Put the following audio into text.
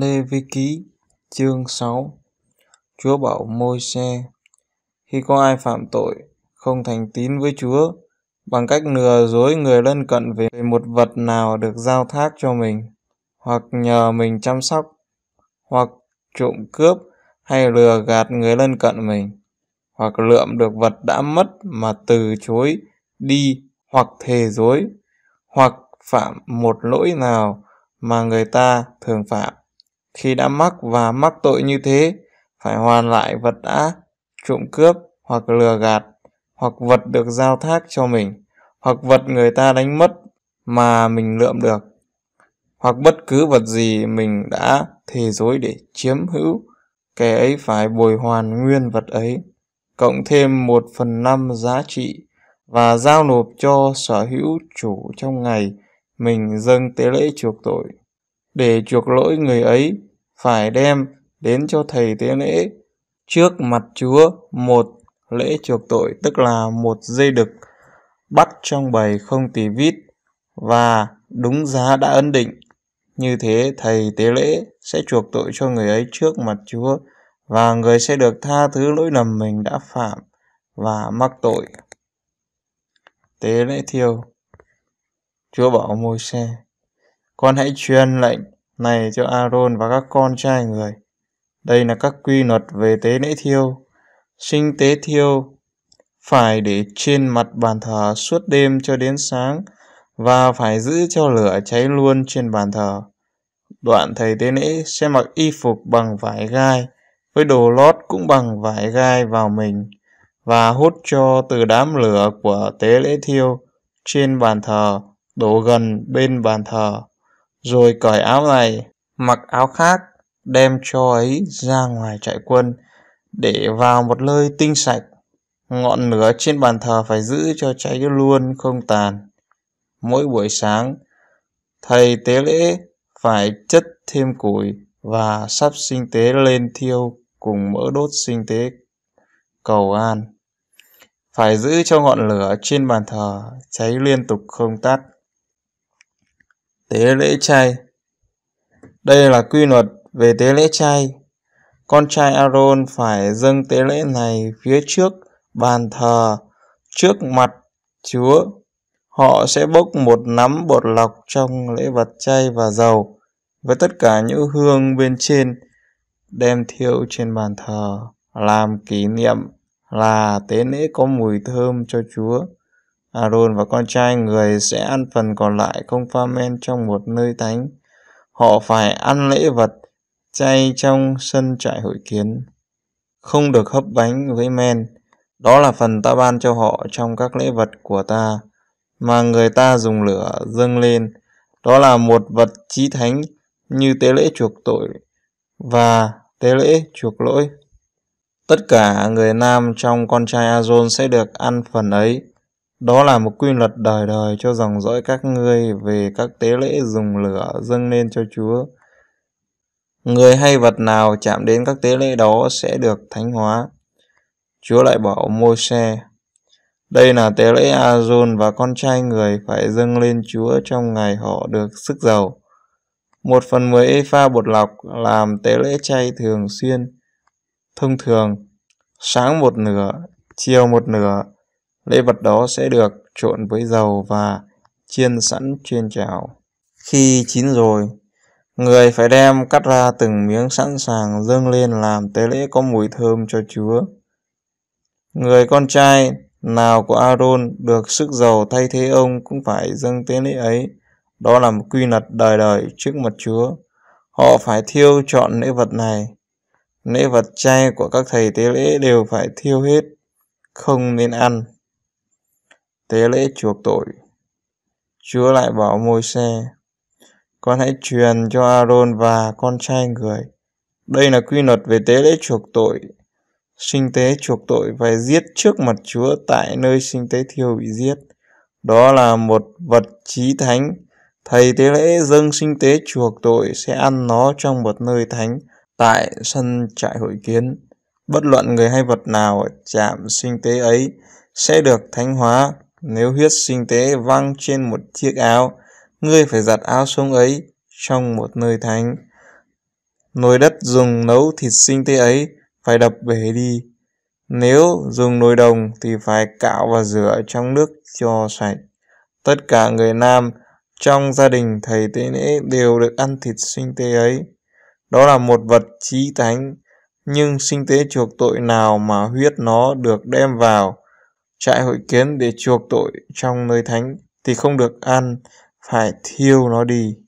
Lê Vi Ký chương 6 Chúa bảo môi xe Khi có ai phạm tội, không thành tín với Chúa, bằng cách lừa dối người lân cận về một vật nào được giao thác cho mình, hoặc nhờ mình chăm sóc, hoặc trộm cướp hay lừa gạt người lân cận mình, hoặc lượm được vật đã mất mà từ chối đi hoặc thề dối, hoặc phạm một lỗi nào mà người ta thường phạm khi đã mắc và mắc tội như thế, phải hoàn lại vật đã trộm cướp hoặc lừa gạt, hoặc vật được giao thác cho mình, hoặc vật người ta đánh mất mà mình lượm được, hoặc bất cứ vật gì mình đã thề dối để chiếm hữu, kẻ ấy phải bồi hoàn nguyên vật ấy, cộng thêm một phần năm giá trị và giao nộp cho sở hữu chủ trong ngày mình dâng tế lễ chuộc tội để chuộc lỗi người ấy phải đem đến cho thầy tế lễ trước mặt Chúa một lễ chuộc tội tức là một dây đực bắt trong bầy không tì vít và đúng giá đã ấn định. Như thế thầy tế lễ sẽ chuộc tội cho người ấy trước mặt Chúa và người sẽ được tha thứ lỗi lầm mình đã phạm và mắc tội. Tế lễ thiêu Chúa bảo môi xe con hãy truyền lệnh này cho Aaron và các con trai người. Đây là các quy luật về tế lễ thiêu. Sinh tế thiêu phải để trên mặt bàn thờ suốt đêm cho đến sáng và phải giữ cho lửa cháy luôn trên bàn thờ. Đoạn thầy tế lễ sẽ mặc y phục bằng vải gai, với đồ lót cũng bằng vải gai vào mình và hút cho từ đám lửa của tế lễ thiêu trên bàn thờ, đổ gần bên bàn thờ rồi cởi áo này, mặc áo khác, đem cho ấy ra ngoài trại quân, để vào một nơi tinh sạch. Ngọn lửa trên bàn thờ phải giữ cho cháy luôn không tàn. Mỗi buổi sáng, thầy tế lễ phải chất thêm củi và sắp sinh tế lên thiêu cùng mỡ đốt sinh tế cầu an. Phải giữ cho ngọn lửa trên bàn thờ cháy liên tục không tắt tế lễ chay. Đây là quy luật về tế lễ chay. Con trai Aaron phải dâng tế lễ này phía trước bàn thờ, trước mặt Chúa. Họ sẽ bốc một nắm bột lọc trong lễ vật chay và dầu với tất cả những hương bên trên đem thiêu trên bàn thờ làm kỷ niệm là tế lễ có mùi thơm cho Chúa. Aaron và con trai người sẽ ăn phần còn lại không pha men trong một nơi thánh. Họ phải ăn lễ vật chay trong sân trại hội kiến. Không được hấp bánh với men. Đó là phần ta ban cho họ trong các lễ vật của ta mà người ta dùng lửa dâng lên. Đó là một vật chí thánh như tế lễ chuộc tội và tế lễ chuộc lỗi. Tất cả người nam trong con trai Azon sẽ được ăn phần ấy đó là một quy luật đời đời cho dòng dõi các ngươi về các tế lễ dùng lửa dâng lên cho Chúa. Người hay vật nào chạm đến các tế lễ đó sẽ được thánh hóa. Chúa lại bảo Môi-se, đây là tế lễ Aaron và con trai người phải dâng lên Chúa trong ngày họ được sức giàu. Một phần mười epha bột lọc làm tế lễ chay thường xuyên, thông thường, sáng một nửa, chiều một nửa, lễ vật đó sẽ được trộn với dầu và chiên sẵn trên chảo. Khi chín rồi, người phải đem cắt ra từng miếng sẵn sàng dâng lên làm tế lễ có mùi thơm cho Chúa. Người con trai nào của Aaron được sức dầu thay thế ông cũng phải dâng tế lễ ấy. Đó là một quy luật đời đời trước mặt Chúa. Họ phải thiêu chọn lễ vật này. Lễ vật chay của các thầy tế lễ đều phải thiêu hết, không nên ăn tế lễ chuộc tội. Chúa lại bảo môi xe, con hãy truyền cho Aaron và con trai người. Đây là quy luật về tế lễ chuộc tội. Sinh tế chuộc tội phải giết trước mặt Chúa tại nơi sinh tế thiêu bị giết. Đó là một vật chí thánh. Thầy tế lễ dâng sinh tế chuộc tội sẽ ăn nó trong một nơi thánh tại sân trại hội kiến. Bất luận người hay vật nào chạm sinh tế ấy sẽ được thánh hóa nếu huyết sinh tế văng trên một chiếc áo, ngươi phải giặt áo xuống ấy trong một nơi thánh. Nồi đất dùng nấu thịt sinh tế ấy phải đập bể đi. Nếu dùng nồi đồng thì phải cạo và rửa trong nước cho sạch. Tất cả người nam trong gia đình thầy tế lễ đều được ăn thịt sinh tế ấy. Đó là một vật trí thánh, nhưng sinh tế chuộc tội nào mà huyết nó được đem vào trại hội kiến để chuộc tội trong nơi thánh thì không được ăn, phải thiêu nó đi.